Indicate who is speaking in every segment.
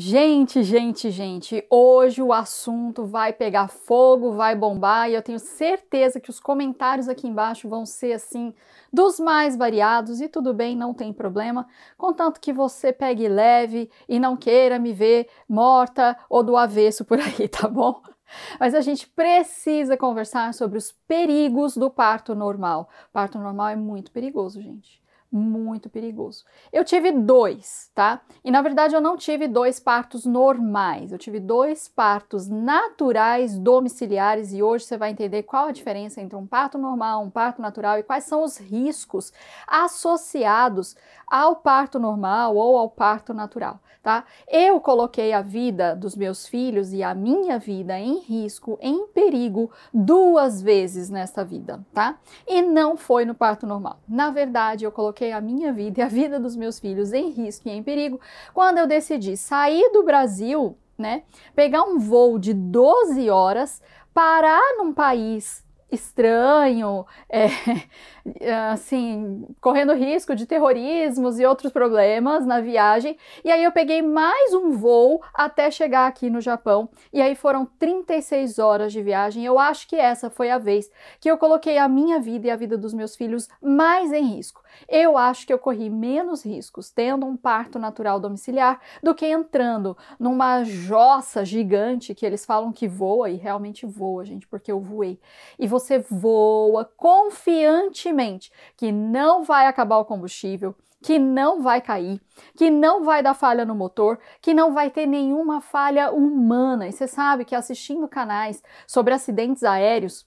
Speaker 1: Gente, gente, gente, hoje o assunto vai pegar fogo, vai bombar e eu tenho certeza que os comentários aqui embaixo vão ser assim dos mais variados e tudo bem, não tem problema, contanto que você pegue leve e não queira me ver morta ou do avesso por aí, tá bom? Mas a gente precisa conversar sobre os perigos do parto normal. Parto normal é muito perigoso, gente muito perigoso. Eu tive dois, tá? E na verdade eu não tive dois partos normais, eu tive dois partos naturais domiciliares e hoje você vai entender qual a diferença entre um parto normal, um parto natural e quais são os riscos associados ao parto normal ou ao parto natural, tá? Eu coloquei a vida dos meus filhos e a minha vida em risco, em perigo duas vezes nesta vida, tá? E não foi no parto normal. Na verdade, eu coloquei coloquei a minha vida e a vida dos meus filhos em risco e em perigo quando eu decidi sair do Brasil, né? Pegar um voo de 12 horas, parar num país estranho, é, assim, correndo risco de terrorismos e outros problemas na viagem. E aí eu peguei mais um voo até chegar aqui no Japão. E aí foram 36 horas de viagem. Eu acho que essa foi a vez que eu coloquei a minha vida e a vida dos meus filhos mais em risco. Eu acho que eu corri menos riscos tendo um parto natural domiciliar do que entrando numa jossa gigante que eles falam que voa e realmente voa, gente, porque eu voei. E você você voa confiantemente que não vai acabar o combustível, que não vai cair, que não vai dar falha no motor, que não vai ter nenhuma falha humana. E você sabe que assistindo canais sobre acidentes aéreos,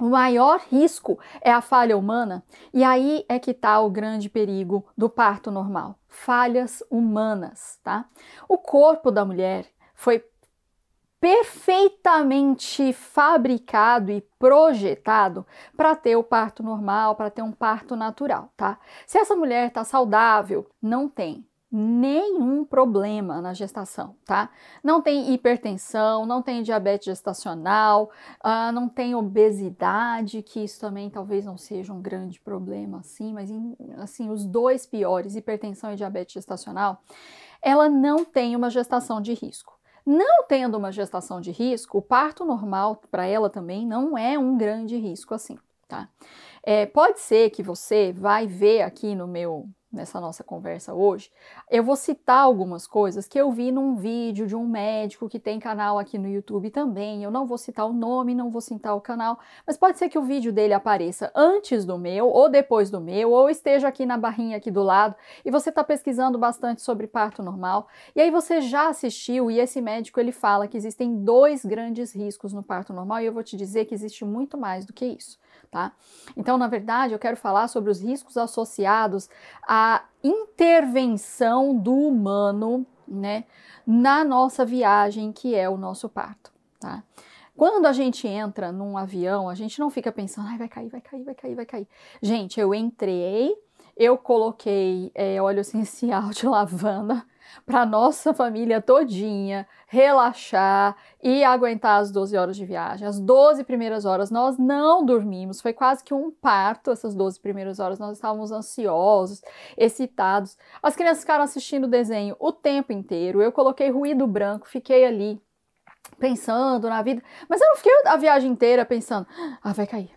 Speaker 1: o maior risco é a falha humana, e aí é que está o grande perigo do parto normal: falhas humanas, tá? O corpo da mulher foi perfeitamente fabricado e projetado para ter o parto normal, para ter um parto natural, tá? Se essa mulher está saudável, não tem nenhum problema na gestação, tá? Não tem hipertensão, não tem diabetes gestacional, uh, não tem obesidade, que isso também talvez não seja um grande problema, assim, mas em, assim os dois piores, hipertensão e diabetes gestacional, ela não tem uma gestação de risco. Não tendo uma gestação de risco, o parto normal para ela também não é um grande risco assim, tá? É, pode ser que você vai ver aqui no meu nessa nossa conversa hoje, eu vou citar algumas coisas que eu vi num vídeo de um médico que tem canal aqui no YouTube também. Eu não vou citar o nome, não vou citar o canal, mas pode ser que o vídeo dele apareça antes do meu ou depois do meu, ou esteja aqui na barrinha aqui do lado e você está pesquisando bastante sobre parto normal. E aí você já assistiu e esse médico ele fala que existem dois grandes riscos no parto normal e eu vou te dizer que existe muito mais do que isso tá? Então, na verdade, eu quero falar sobre os riscos associados à intervenção do humano, né, na nossa viagem, que é o nosso parto, tá? Quando a gente entra num avião, a gente não fica pensando, ai, vai cair, vai cair, vai cair, vai cair. Gente, eu entrei, eu coloquei é, óleo essencial de lavanda, para nossa família todinha relaxar e aguentar as 12 horas de viagem. As 12 primeiras horas nós não dormimos, foi quase que um parto essas 12 primeiras horas. Nós estávamos ansiosos, excitados. As crianças ficaram assistindo o desenho o tempo inteiro. Eu coloquei ruído branco, fiquei ali pensando na vida, mas eu não fiquei a viagem inteira pensando, ah, vai cair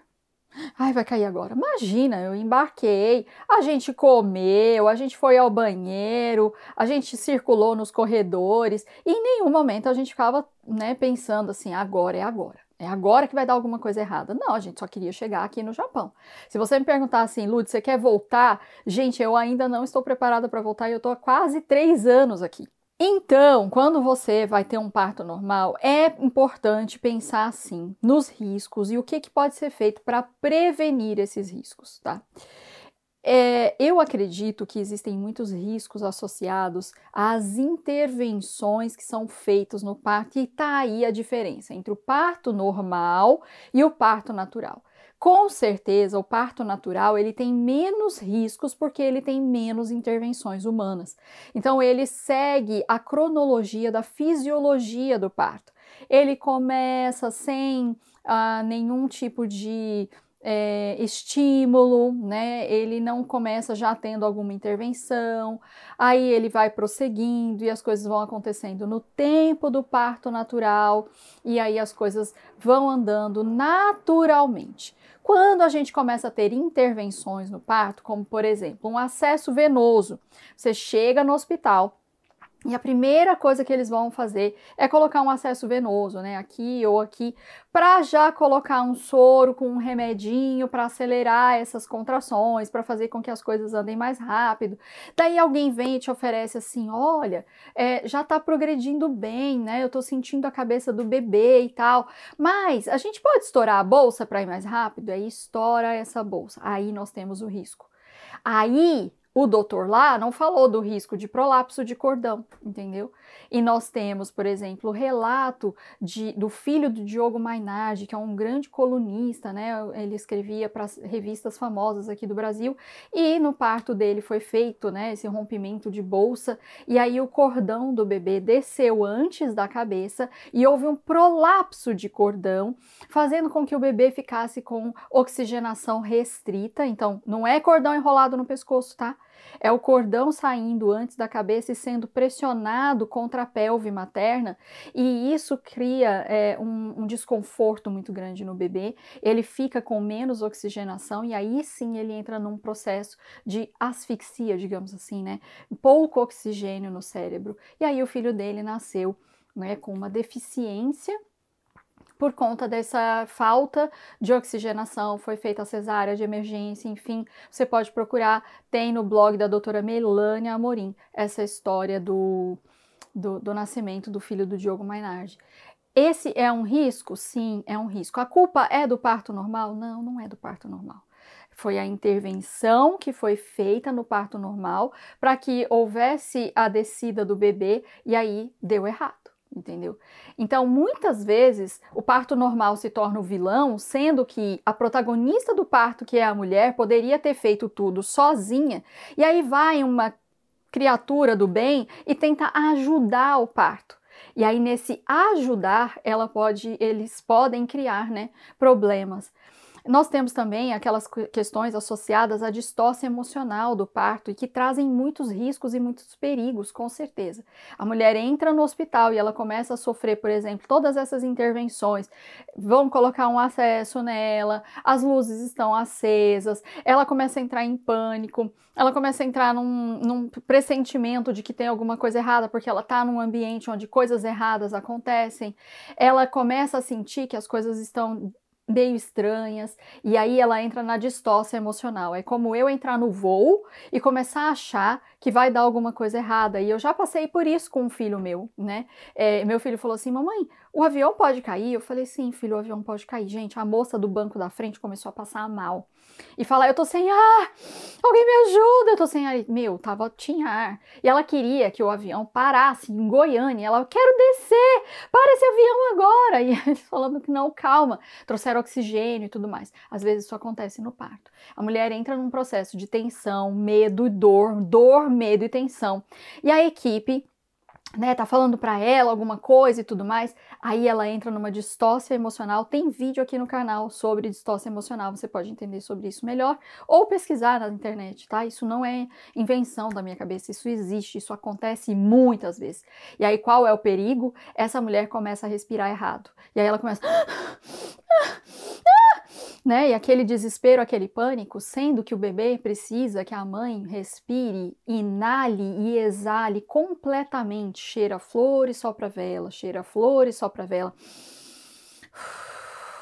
Speaker 1: Ai, vai cair agora. Imagina, eu embarquei, a gente comeu, a gente foi ao banheiro, a gente circulou nos corredores e em nenhum momento a gente ficava, né, pensando assim, agora é agora. É agora que vai dar alguma coisa errada. Não, a gente só queria chegar aqui no Japão. Se você me perguntar assim, Lud, você quer voltar? Gente, eu ainda não estou preparada para voltar e eu estou há quase três anos aqui. Então, quando você vai ter um parto normal, é importante pensar assim nos riscos e o que, que pode ser feito para prevenir esses riscos, tá? É, eu acredito que existem muitos riscos associados às intervenções que são feitas no parto, e está aí a diferença entre o parto normal e o parto natural. Com certeza, o parto natural ele tem menos riscos porque ele tem menos intervenções humanas. Então ele segue a cronologia da fisiologia do parto. Ele começa sem uh, nenhum tipo de é, estímulo, né? Ele não começa já tendo alguma intervenção, aí ele vai prosseguindo e as coisas vão acontecendo no tempo do parto natural e aí as coisas vão andando naturalmente. Quando a gente começa a ter intervenções no parto, como por exemplo um acesso venoso, você chega no hospital, e a primeira coisa que eles vão fazer é colocar um acesso venoso, né, aqui ou aqui, para já colocar um soro com um remedinho para acelerar essas contrações, para fazer com que as coisas andem mais rápido. Daí alguém vem e te oferece assim: olha, é, já está progredindo bem, né, eu estou sentindo a cabeça do bebê e tal, mas a gente pode estourar a bolsa para ir mais rápido? Aí estoura essa bolsa. Aí nós temos o risco. Aí o doutor lá não falou do risco de prolapso de cordão, entendeu? E nós temos, por exemplo, o relato de, do filho do Diogo Mainardi, que é um grande colunista, né? Ele escrevia para revistas famosas aqui do Brasil, e no parto dele foi feito, né, esse rompimento de bolsa, e aí o cordão do bebê desceu antes da cabeça e houve um prolapso de cordão, fazendo com que o bebê ficasse com oxigenação restrita. Então, não é cordão enrolado no pescoço, tá? É o cordão saindo antes da cabeça e sendo pressionado contra a pelve materna, e isso cria é, um, um desconforto muito grande no bebê. Ele fica com menos oxigenação, e aí sim ele entra num processo de asfixia, digamos assim, né? Pouco oxigênio no cérebro. E aí o filho dele nasceu né, com uma deficiência por conta dessa falta de oxigenação, foi feita a cesárea de emergência, enfim, você pode procurar, tem no blog da doutora Melânia Amorim essa história do, do, do nascimento do filho do Diogo Mainardi. Esse é um risco? Sim, é um risco. A culpa é do parto normal? Não, não é do parto normal. Foi a intervenção que foi feita no parto normal para que houvesse a descida do bebê e aí deu errado entendeu? Então, muitas vezes, o parto normal se torna o vilão, sendo que a protagonista do parto, que é a mulher, poderia ter feito tudo sozinha, e aí vai uma criatura do bem e tenta ajudar o parto. E aí nesse ajudar, ela pode, eles podem criar, né, problemas. Nós temos também aquelas questões associadas à distócia emocional do parto e que trazem muitos riscos e muitos perigos, com certeza. A mulher entra no hospital e ela começa a sofrer, por exemplo, todas essas intervenções. Vão colocar um acesso nela, as luzes estão acesas, ela começa a entrar em pânico, ela começa a entrar num, num pressentimento de que tem alguma coisa errada, porque ela está num ambiente onde coisas erradas acontecem. Ela começa a sentir que as coisas estão meio estranhas, e aí ela entra na distócia emocional. É como eu entrar no voo e começar a achar que vai dar alguma coisa errada. E eu já passei por isso com um filho meu, né? É, meu filho falou assim: Mamãe, o avião pode cair? Eu falei: Sim, filho, o avião pode cair. Gente, a moça do banco da frente começou a passar mal e falar: Eu tô sem ar, alguém me ajuda, eu tô sem ar. meu, tava, tinha ar. E ela queria que o avião parasse em Goiânia. Ela, quero descer, para esse avião agora. E eles falando que não, calma, trouxeram oxigênio e tudo mais. Às vezes isso acontece no parto. A mulher entra num processo de tensão, medo e dor, dor, medo e tensão. E a equipe né, tá falando para ela alguma coisa e tudo mais, aí ela entra numa distócia emocional. Tem vídeo aqui no canal sobre distócia emocional, você pode entender sobre isso melhor ou pesquisar na internet, tá? Isso não é invenção da minha cabeça, isso existe, isso acontece muitas vezes. E aí qual é o perigo? Essa mulher começa a respirar errado. E aí ela começa ah, ah, né? E aquele desespero, aquele pânico, sendo que o bebê precisa que a mãe respire, inale e exale completamente. Cheira flores só para vela, cheira flores só para vela.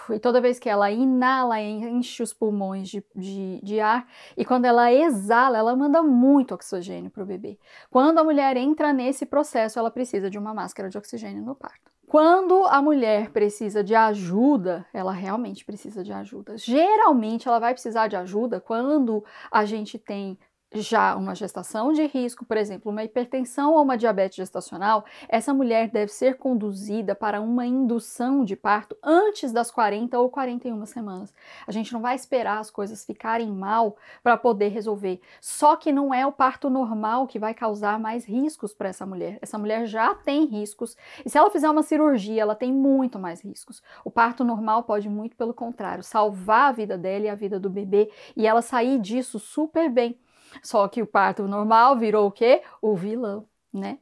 Speaker 1: E toda vez que ela inala, enche os pulmões de, de, de ar, e quando ela exala, ela manda muito oxigênio para o bebê. Quando a mulher entra nesse processo, ela precisa de uma máscara de oxigênio no parto. Quando a mulher precisa de ajuda, ela realmente precisa de ajuda. Geralmente ela vai precisar de ajuda quando a gente tem já uma gestação de risco, por exemplo, uma hipertensão ou uma diabetes gestacional, essa mulher deve ser conduzida para uma indução de parto antes das 40 ou 41 semanas. A gente não vai esperar as coisas ficarem mal para poder resolver. Só que não é o parto normal que vai causar mais riscos para essa mulher. Essa mulher já tem riscos e se ela fizer uma cirurgia, ela tem muito mais riscos. O parto normal pode muito pelo contrário, salvar a vida dela e a vida do bebê e ela sair disso super bem. Só que o parto normal virou o quê? O vilão, né?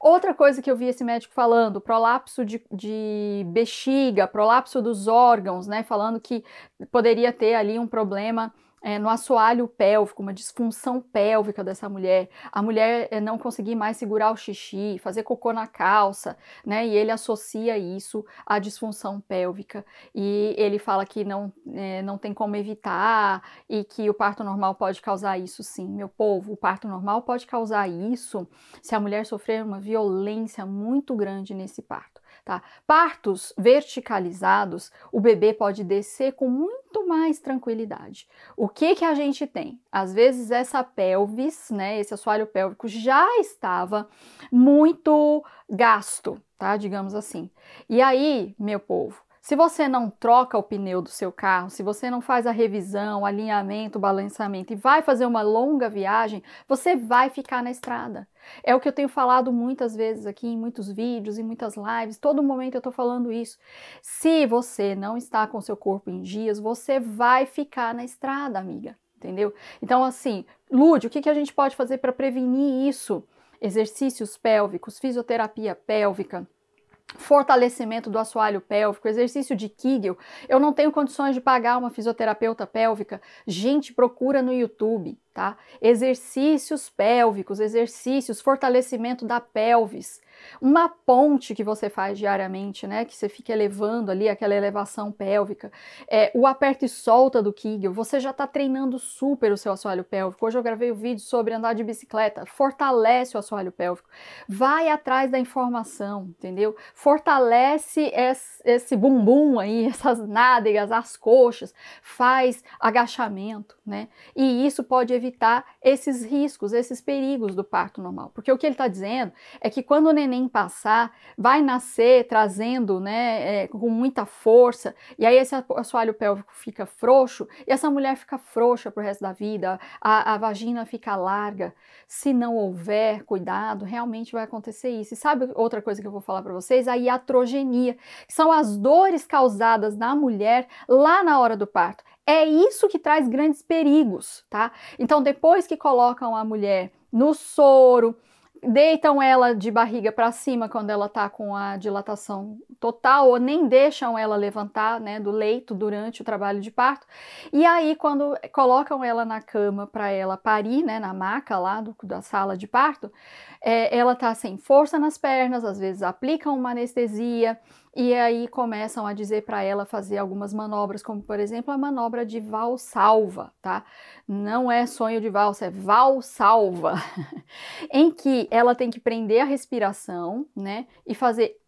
Speaker 1: Outra coisa que eu vi esse médico falando, prolapso de, de, bexiga, prolapso dos órgãos, né? Falando que poderia ter ali um problema é, no assoalho pélvico, uma disfunção pélvica dessa mulher, a mulher é, não conseguir mais segurar o xixi, fazer cocô na calça, né? E ele associa isso à disfunção pélvica. E ele fala que não, é, não tem como evitar e que o parto normal pode causar isso, sim. Meu povo, o parto normal pode causar isso se a mulher sofrer uma violência muito grande nesse parto. Tá? Partos verticalizados, o bebê pode descer com muito mais tranquilidade. O que que a gente tem? Às vezes essa pelvis, né, esse assoalho pélvico já estava muito gasto, tá? Digamos assim. E aí, meu povo, se você não troca o pneu do seu carro, se você não faz a revisão, alinhamento, balanceamento e vai fazer uma longa viagem, você vai ficar na estrada. É o que eu tenho falado muitas vezes aqui em muitos vídeos, em muitas lives, todo momento eu estou falando isso. Se você não está com seu corpo em dias, você vai ficar na estrada, amiga, entendeu? Então, assim, Lúdio, o que, que a gente pode fazer para prevenir isso? Exercícios pélvicos, fisioterapia pélvica fortalecimento do assoalho pélvico, exercício de Kegel. Eu não tenho condições de pagar uma fisioterapeuta pélvica. Gente, procura no YouTube, tá? Exercícios pélvicos, exercícios, fortalecimento da pelvis uma ponte que você faz diariamente, né, que você fica elevando ali, aquela elevação pélvica, é, o aperto e solta do Kegel, você já está treinando super o seu assoalho pélvico. Hoje eu gravei um vídeo sobre andar de bicicleta, fortalece o assoalho pélvico, vai atrás da informação, entendeu? Fortalece esse, esse bumbum aí, essas nádegas, as coxas, faz agachamento. Né? E isso pode evitar esses riscos, esses perigos do parto normal. Porque o que ele está dizendo é que quando o neném passar, vai nascer trazendo né, é, com muita força, e aí esse assoalho pélvico fica frouxo, e essa mulher fica frouxa para o resto da vida, a, a vagina fica larga. Se não houver cuidado, realmente vai acontecer isso. E sabe outra coisa que eu vou falar para vocês? A iatrogenia, que são as dores causadas na mulher lá na hora do parto. É isso que traz grandes perigos, tá? Então, depois que colocam a mulher no soro, deitam ela de barriga para cima quando ela tá com a dilatação total ou nem deixam ela levantar, né, do leito durante o trabalho de parto. E aí quando colocam ela na cama para ela parir, né, na maca lá do, da sala de parto, é, ela tá sem força nas pernas, às vezes aplicam uma anestesia, e aí começam a dizer para ela fazer algumas manobras, como por exemplo a manobra de valsalva, tá? Não é sonho de valsa, é valsalva, em que ela tem que prender a respiração, né? E fazer.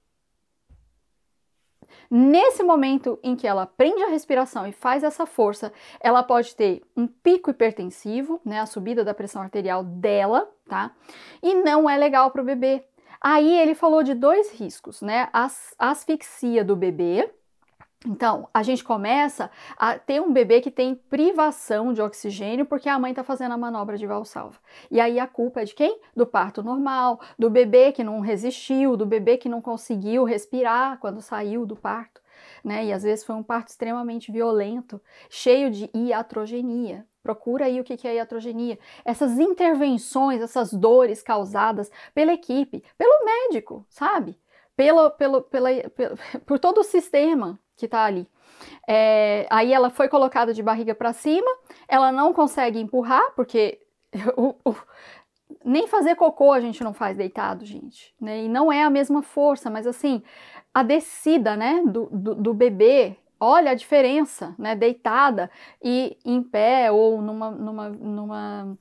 Speaker 1: Nesse momento em que ela prende a respiração e faz essa força, ela pode ter um pico hipertensivo, né? A subida da pressão arterial dela, tá? E não é legal para o bebê. Aí ele falou de dois riscos, né? As, asfixia do bebê. Então, a gente começa a ter um bebê que tem privação de oxigênio porque a mãe está fazendo a manobra de valsalva. E aí a culpa é de quem? Do parto normal, do bebê que não resistiu, do bebê que não conseguiu respirar quando saiu do parto. Né? E às vezes foi um parto extremamente violento, cheio de iatrogenia, Procura aí o que é iatrogenia. Essas intervenções, essas dores causadas pela equipe, pelo médico, sabe? Pelo, pelo, pela, pelo, por todo o sistema que está ali. É, aí ela foi colocada de barriga para cima, ela não consegue empurrar, porque o, o, nem fazer cocô a gente não faz deitado, gente. Né? E não é a mesma força, mas assim, a descida né, do, do, do bebê olha a diferença, né? Deitada e em pé ou numa, numa, numa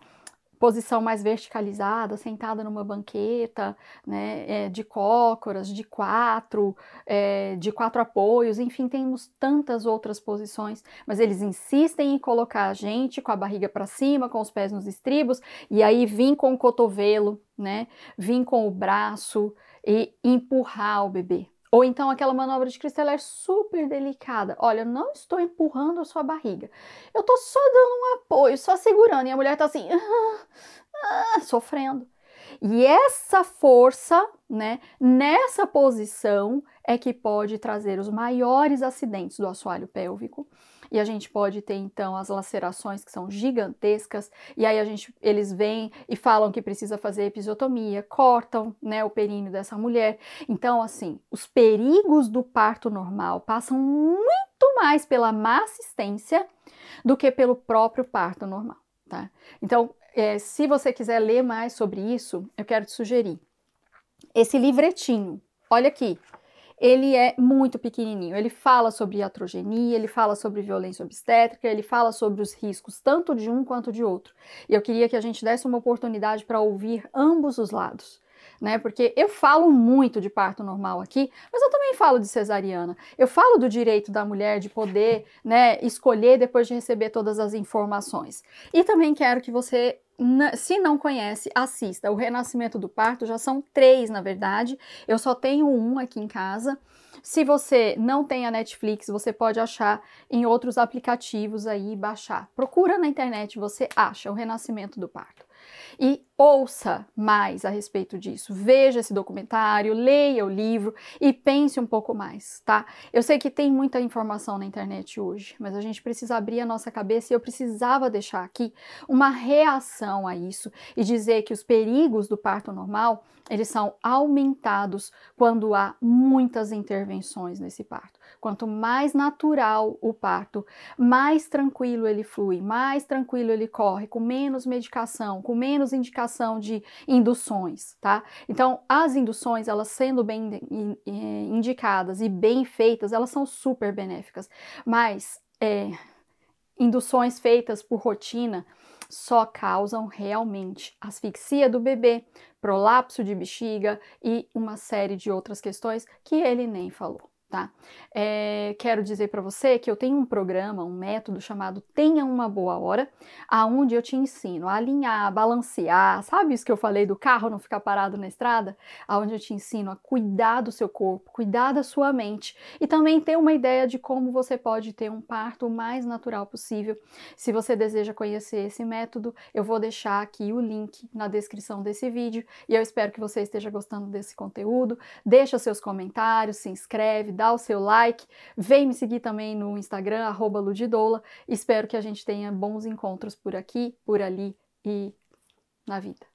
Speaker 1: posição mais verticalizada, sentada numa banqueta, né, é, de cócoras, de quatro, é, de quatro apoios, enfim, temos tantas outras posições, mas eles insistem em colocar a gente com a barriga para cima, com os pés nos estribos, e aí vir com o cotovelo, né, vir com o braço e empurrar o bebê. Ou então aquela manobra de cristal é super delicada. Olha, eu não estou empurrando a sua barriga. Eu estou só dando um apoio, só segurando. E a mulher está assim, ah, ah, sofrendo. E essa força, né, nessa posição é que pode trazer os maiores acidentes do assoalho pélvico. E a gente pode ter então as lacerações que são gigantescas, e aí a gente eles vêm e falam que precisa fazer episiotomia, cortam, né, o períneo dessa mulher. Então, assim, os perigos do parto normal passam muito mais pela má assistência do que pelo próprio parto normal. Tá? Então, é, se você quiser ler mais sobre isso, eu quero te sugerir esse livretinho. Olha aqui, ele é muito pequenininho. Ele fala sobre atrogenia, ele fala sobre violência obstétrica, ele fala sobre os riscos tanto de um quanto de outro. E eu queria que a gente desse uma oportunidade para ouvir ambos os lados né? Porque eu falo muito de parto normal aqui, mas eu também falo de cesariana. Eu falo do direito da mulher de poder, né, escolher depois de receber todas as informações. E também quero que você se não conhece, assista. O Renascimento do Parto já são três, na verdade. Eu só tenho um aqui em casa. Se você não tem a Netflix, você pode achar em outros aplicativos aí e baixar. Procura na internet, você acha o Renascimento do Parto. E ouça mais a respeito disso. Veja esse documentário, leia o livro e pense um pouco mais, tá? Eu sei que tem muita informação na internet hoje, mas a gente precisa abrir a nossa cabeça e eu precisava deixar aqui uma reação a isso e dizer que os perigos do parto normal, eles são aumentados quando há muitas intervenções nesse parto. Quanto mais natural o parto, mais tranquilo ele flui, mais tranquilo ele corre, com menos medicação, com menos indicação de induções, tá? Então, as induções, elas sendo bem eh, indicadas e bem feitas, elas são super benéficas. Mas é, induções feitas por rotina só causam realmente asfixia do bebê, prolapso de bexiga e uma série de outras questões que ele nem falou tá? É, quero dizer para você que eu tenho um programa, um método chamado Tenha uma Boa Hora, aonde eu te ensino a alinhar, a balancear, sabe isso que eu falei do carro não ficar parado na estrada? Aonde eu te ensino a cuidar do seu corpo, cuidar da sua mente e também ter uma ideia de como você pode ter um parto o mais natural possível. Se você deseja conhecer esse método, eu vou deixar aqui o link na descrição desse vídeo e eu espero que você esteja gostando desse conteúdo. Deixa seus comentários, se inscreve, dá o seu like, vem me seguir também no Instagram, arroba Ludidoula. Espero que a gente tenha bons encontros por aqui, por ali e na vida.